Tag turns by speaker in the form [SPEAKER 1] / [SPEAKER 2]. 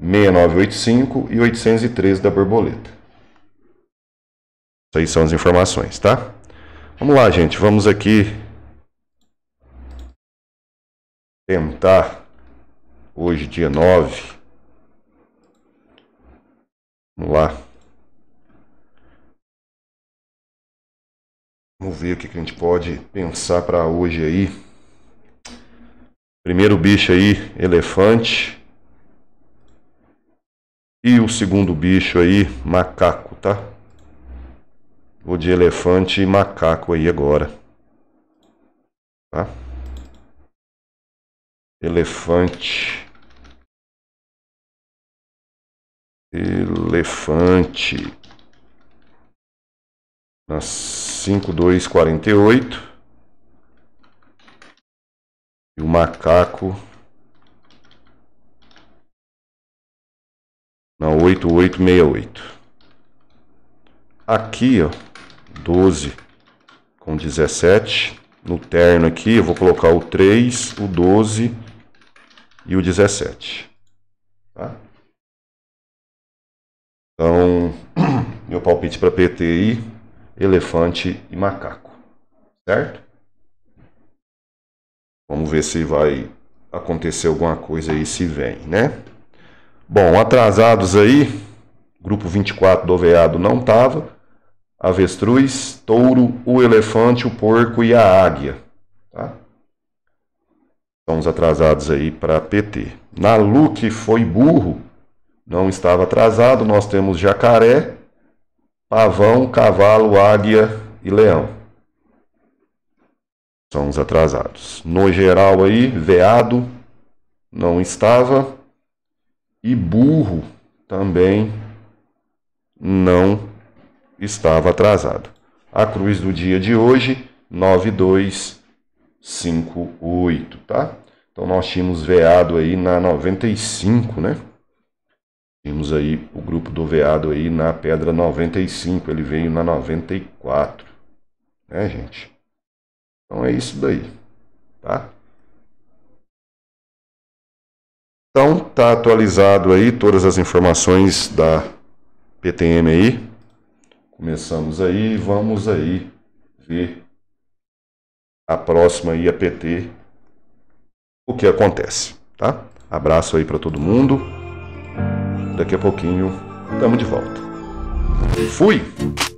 [SPEAKER 1] 6985 e 813 da borboleta. Isso aí são as informações, tá? Vamos lá, gente. Vamos aqui tentar hoje, dia 9. Vamos lá. Vamos ver o que a gente pode pensar para hoje aí. Primeiro bicho aí, elefante. E o segundo bicho aí, macaco, tá? Vou de elefante e macaco aí agora. Tá? Elefante. Elefante. Na 5248. E o macaco 8868. Aqui, ó, 12 com 17. No terno aqui, eu vou colocar o 3, o 12 e o 17. Tá? Então, meu palpite para PTI, elefante e macaco. Certo? Vamos ver se vai acontecer alguma coisa aí se vem, né? Bom, atrasados aí, grupo 24 do veado não estava. Avestruz, touro, o elefante, o porco e a águia. Tá? Estamos atrasados aí para PT. Na Lu, que foi burro, não estava atrasado. Nós temos jacaré, pavão, cavalo, águia e leão. São os atrasados. No geral aí, veado não estava e burro também não estava atrasado. A cruz do dia de hoje, 9258, tá? Então nós tínhamos veado aí na 95, né? Tínhamos aí o grupo do veado aí na pedra 95, ele veio na 94, né, gente? Então é isso daí, tá? Tá atualizado aí todas as informações da PTM aí. Começamos aí, vamos aí ver a próxima aí o que acontece, tá? Abraço aí para todo mundo. Daqui a pouquinho estamos de volta. Fui.